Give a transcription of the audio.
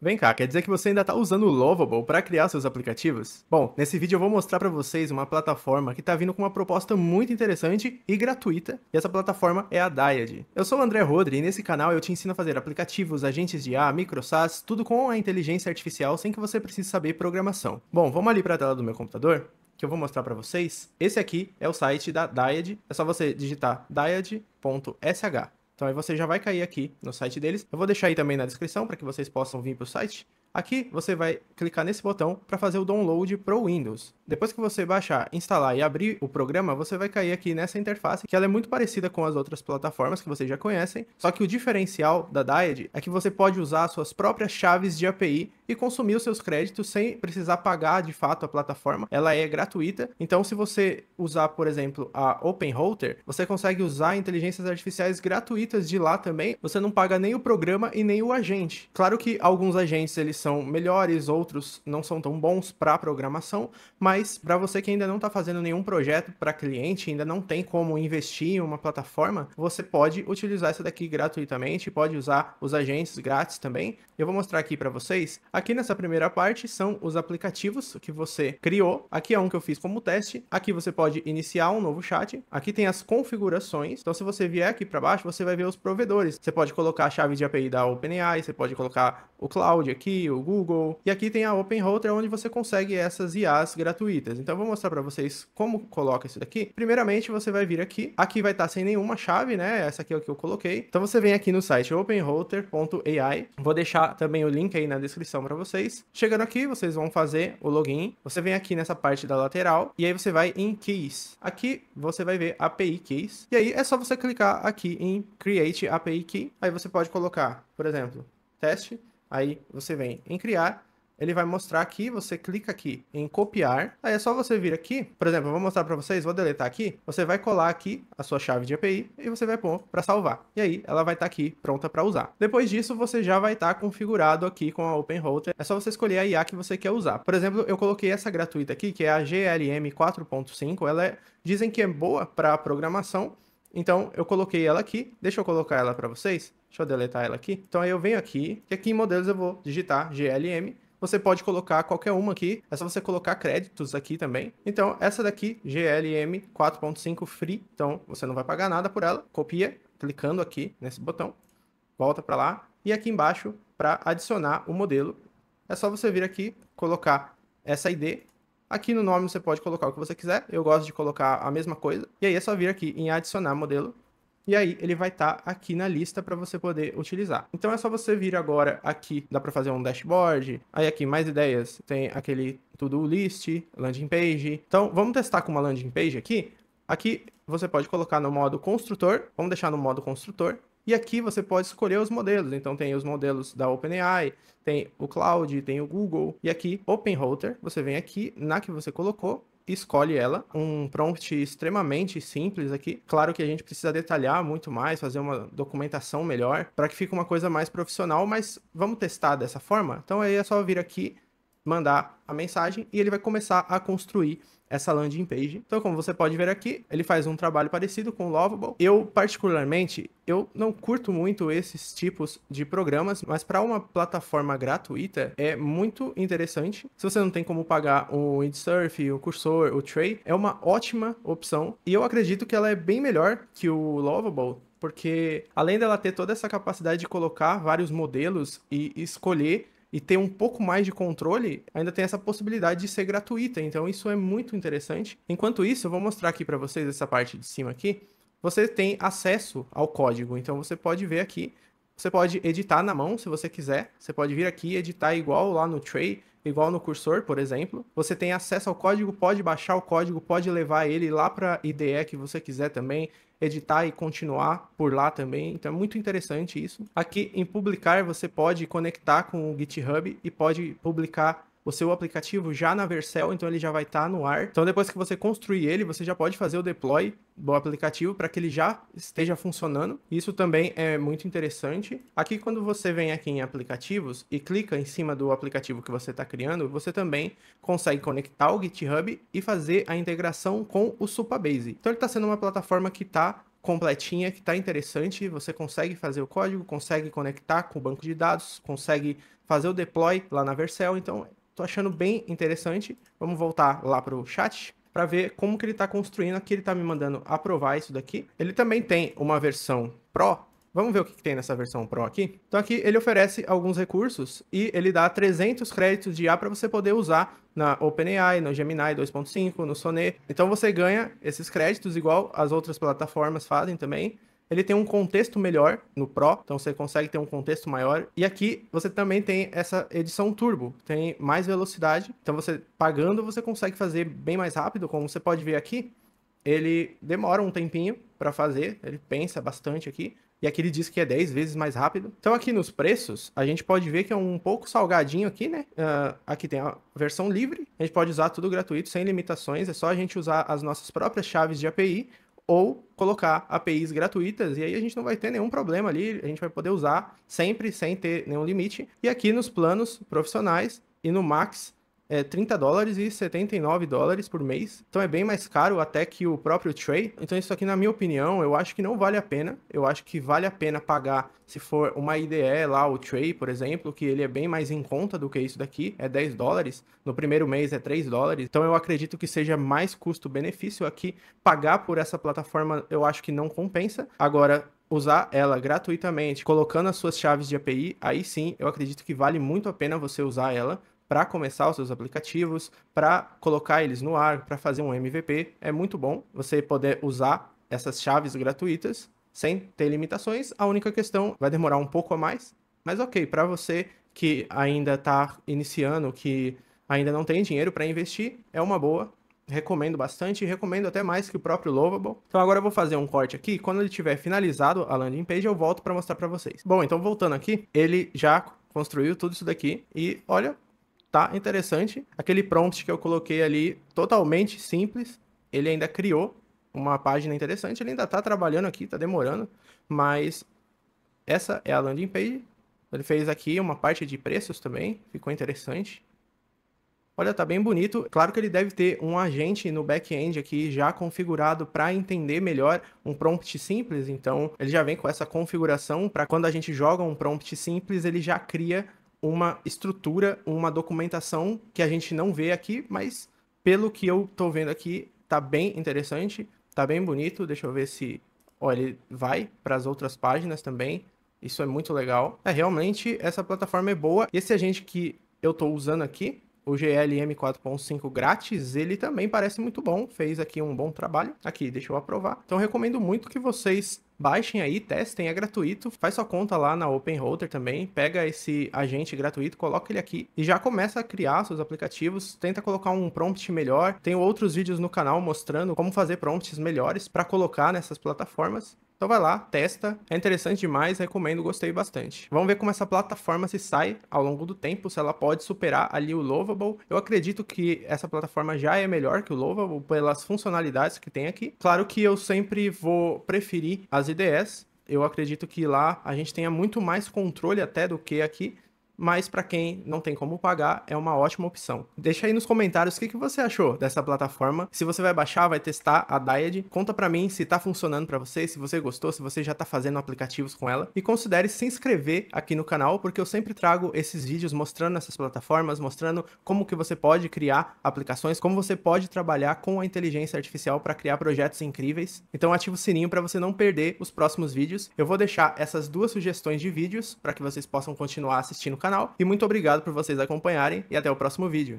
Vem cá, quer dizer que você ainda está usando o Lovable para criar seus aplicativos? Bom, nesse vídeo eu vou mostrar para vocês uma plataforma que está vindo com uma proposta muito interessante e gratuita, e essa plataforma é a Dyad. Eu sou o André Rodri e nesse canal eu te ensino a fazer aplicativos, agentes de IA, microsas, tudo com a inteligência artificial sem que você precise saber programação. Bom, vamos ali para a tela do meu computador? que eu vou mostrar para vocês. Esse aqui é o site da Dyad. É só você digitar dyad.sh então aí você já vai cair aqui no site deles. Eu vou deixar aí também na descrição para que vocês possam vir para o site. Aqui você vai clicar nesse botão para fazer o download para o Windows. Depois que você baixar, instalar e abrir o programa, você vai cair aqui nessa interface, que ela é muito parecida com as outras plataformas que vocês já conhecem, só que o diferencial da Dyad é que você pode usar suas próprias chaves de API e consumir os seus créditos sem precisar pagar de fato a plataforma. Ela é gratuita. Então, se você usar, por exemplo, a OpenRouter, você consegue usar inteligências artificiais gratuitas de lá também. Você não paga nem o programa e nem o agente. Claro que alguns agentes eles são melhores, outros não são tão bons para programação, mas para você que ainda não está fazendo nenhum projeto para cliente, ainda não tem como investir em uma plataforma, você pode utilizar essa daqui gratuitamente, pode usar os agentes grátis também. Eu vou mostrar aqui para vocês. Aqui nessa primeira parte são os aplicativos que você criou. Aqui é um que eu fiz como teste. Aqui você pode iniciar um novo chat. Aqui tem as configurações. Então, se você vier aqui para baixo, você vai ver os provedores. Você pode colocar a chave de API da OpenAI, você pode colocar o Cloud aqui, o Google. E aqui tem a OpenRouter, onde você consegue essas IAs gratuitas. Então, eu vou mostrar para vocês como coloca isso daqui. Primeiramente, você vai vir aqui. Aqui vai estar tá sem nenhuma chave, né? Essa aqui é o que eu coloquei. Então, você vem aqui no site openrouter.ai. Vou deixar também o link aí na descrição para vocês. Chegando aqui, vocês vão fazer o login. Você vem aqui nessa parte da lateral e aí você vai em Keys. Aqui você vai ver API Keys. E aí é só você clicar aqui em Create API Key. Aí você pode colocar, por exemplo, teste. Aí você vem em criar ele vai mostrar aqui, você clica aqui em copiar, aí é só você vir aqui, por exemplo, eu vou mostrar para vocês, vou deletar aqui, você vai colar aqui a sua chave de API e você vai pôr para salvar. E aí ela vai estar tá aqui pronta para usar. Depois disso, você já vai estar tá configurado aqui com a OpenRouter, é só você escolher a IA que você quer usar. Por exemplo, eu coloquei essa gratuita aqui, que é a GLM 4.5, ela é, dizem que é boa para programação, então, eu coloquei ela aqui. Deixa eu colocar ela para vocês. Deixa eu deletar ela aqui. Então, aí eu venho aqui. E aqui em modelos eu vou digitar GLM. Você pode colocar qualquer uma aqui, é só você colocar créditos aqui também. Então, essa daqui, GLM 4.5 Free, então você não vai pagar nada por ela. Copia, clicando aqui nesse botão, volta para lá e aqui embaixo para adicionar o modelo. É só você vir aqui, colocar essa ID. Aqui no nome você pode colocar o que você quiser. Eu gosto de colocar a mesma coisa. E aí é só vir aqui em adicionar modelo e aí ele vai estar tá aqui na lista para você poder utilizar. Então é só você vir agora aqui, dá para fazer um dashboard, aí aqui mais ideias, tem aquele to-do list, landing page. Então vamos testar com uma landing page aqui. Aqui você pode colocar no modo construtor, vamos deixar no modo construtor, e aqui você pode escolher os modelos. Então tem os modelos da OpenAI, tem o Cloud, tem o Google. E aqui, OpenRouter, você vem aqui na que você colocou escolhe ela. Um prompt extremamente simples aqui. Claro que a gente precisa detalhar muito mais, fazer uma documentação melhor, para que fique uma coisa mais profissional, mas vamos testar dessa forma? Então aí é só vir aqui, mandar a mensagem e ele vai começar a construir essa landing page. Então, como você pode ver aqui, ele faz um trabalho parecido com o Lovable. Eu, particularmente, eu não curto muito esses tipos de programas, mas para uma plataforma gratuita é muito interessante. Se você não tem como pagar o Windsurf, o Cursor, o Tray, é uma ótima opção e eu acredito que ela é bem melhor que o Lovable, porque além dela ter toda essa capacidade de colocar vários modelos e escolher e ter um pouco mais de controle, ainda tem essa possibilidade de ser gratuita. Então isso é muito interessante. Enquanto isso, eu vou mostrar aqui para vocês essa parte de cima aqui. Você tem acesso ao código, então você pode ver aqui você pode editar na mão, se você quiser. Você pode vir aqui editar igual lá no Tray, igual no cursor, por exemplo. Você tem acesso ao código, pode baixar o código, pode levar ele lá para IDE que você quiser também, editar e continuar por lá também. Então é muito interessante isso. Aqui em publicar, você pode conectar com o GitHub e pode publicar o seu aplicativo já na Vercel, então ele já vai estar tá no ar. Então depois que você construir ele, você já pode fazer o deploy do aplicativo para que ele já esteja funcionando. Isso também é muito interessante. Aqui quando você vem aqui em aplicativos e clica em cima do aplicativo que você está criando, você também consegue conectar o GitHub e fazer a integração com o Supabase. Então ele está sendo uma plataforma que está completinha, que está interessante, você consegue fazer o código, consegue conectar com o banco de dados, consegue fazer o deploy lá na Vercel, então Tô achando bem interessante. Vamos voltar lá pro chat para ver como que ele está construindo. Aqui ele está me mandando aprovar isso daqui. Ele também tem uma versão Pro. Vamos ver o que, que, tem nessa versão Pro aqui. Então aqui ele oferece alguns recursos e ele dá 300 créditos de IA para você poder usar na OpenAI, no Gemini 2.5, no Sonet. Então você ganha esses créditos igual as outras plataformas fazem também ele tem um contexto melhor no Pro, então você consegue ter um contexto maior. E aqui você também tem essa edição turbo, tem mais velocidade, então você pagando você consegue fazer bem mais rápido, como você pode ver aqui. Ele demora um tempinho para fazer, ele pensa bastante aqui, e aqui ele diz que é 10 vezes mais rápido. Então aqui nos preços, a gente pode ver que é um pouco salgadinho aqui, né? Uh, aqui tem a versão livre, a gente pode usar tudo gratuito, sem limitações, é só a gente usar as nossas próprias chaves de API ou colocar APIs gratuitas e aí a gente não vai ter nenhum problema ali, a gente vai poder usar sempre sem ter nenhum limite. E aqui nos planos profissionais e no Max, é 30 dólares e 79 dólares por mês. Então é bem mais caro até que o próprio Trey. Então isso aqui, na minha opinião, eu acho que não vale a pena. Eu acho que vale a pena pagar se for uma IDE lá, o Trey, por exemplo, que ele é bem mais em conta do que isso daqui, é 10 dólares. No primeiro mês é 3 dólares. Então eu acredito que seja mais custo-benefício aqui. Pagar por essa plataforma eu acho que não compensa. Agora, usar ela gratuitamente, colocando as suas chaves de API, aí sim eu acredito que vale muito a pena você usar ela, para começar os seus aplicativos, para colocar eles no ar, para fazer um MVP. É muito bom você poder usar essas chaves gratuitas sem ter limitações. A única questão vai demorar um pouco a mais, mas ok, para você que ainda está iniciando, que ainda não tem dinheiro para investir, é uma boa. Recomendo bastante, recomendo até mais que o próprio Lovable. Então agora eu vou fazer um corte aqui, quando ele tiver finalizado a landing page eu volto para mostrar para vocês. Bom, então voltando aqui, ele já construiu tudo isso daqui e olha tá interessante. Aquele prompt que eu coloquei ali, totalmente simples, ele ainda criou uma página interessante, ele ainda tá trabalhando aqui, tá demorando, mas essa é a landing page. Ele fez aqui uma parte de preços também, ficou interessante. Olha, tá bem bonito. Claro que ele deve ter um agente no back-end aqui já configurado para entender melhor um prompt simples. Então, ele já vem com essa configuração para quando a gente joga um prompt simples, ele já cria uma estrutura, uma documentação que a gente não vê aqui, mas pelo que eu estou vendo aqui, tá bem interessante, tá bem bonito. Deixa eu ver se, olha, ele vai para as outras páginas também. Isso é muito legal. É realmente essa plataforma é boa. Esse agente que eu estou usando aqui, o GLM 4.5 grátis, ele também parece muito bom, fez aqui um bom trabalho. Aqui, deixa eu aprovar. Então recomendo muito que vocês Baixem aí, testem, é gratuito. Faz sua conta lá na OpenRouter também, pega esse agente gratuito, coloca ele aqui e já começa a criar seus aplicativos, tenta colocar um prompt melhor. Tem outros vídeos no canal mostrando como fazer prompts melhores para colocar nessas plataformas. Então vai lá, testa, é interessante demais, recomendo, gostei bastante. Vamos ver como essa plataforma se sai ao longo do tempo, se ela pode superar ali o Lovable. Eu acredito que essa plataforma já é melhor que o Lovable pelas funcionalidades que tem aqui. Claro que eu sempre vou preferir as IDEs, eu acredito que lá a gente tenha muito mais controle até do que aqui, mas para quem não tem como pagar, é uma ótima opção. Deixa aí nos comentários o que, que você achou dessa plataforma, se você vai baixar, vai testar a Dyad, conta para mim se está funcionando para você, se você gostou, se você já está fazendo aplicativos com ela, e considere se inscrever aqui no canal, porque eu sempre trago esses vídeos mostrando essas plataformas, mostrando como que você pode criar aplicações, como você pode trabalhar com a inteligência artificial para criar projetos incríveis. Então ativa o sininho para você não perder os próximos vídeos. Eu vou deixar essas duas sugestões de vídeos para que vocês possam continuar assistindo o canal, canal. E muito obrigado por vocês acompanharem e até o próximo vídeo.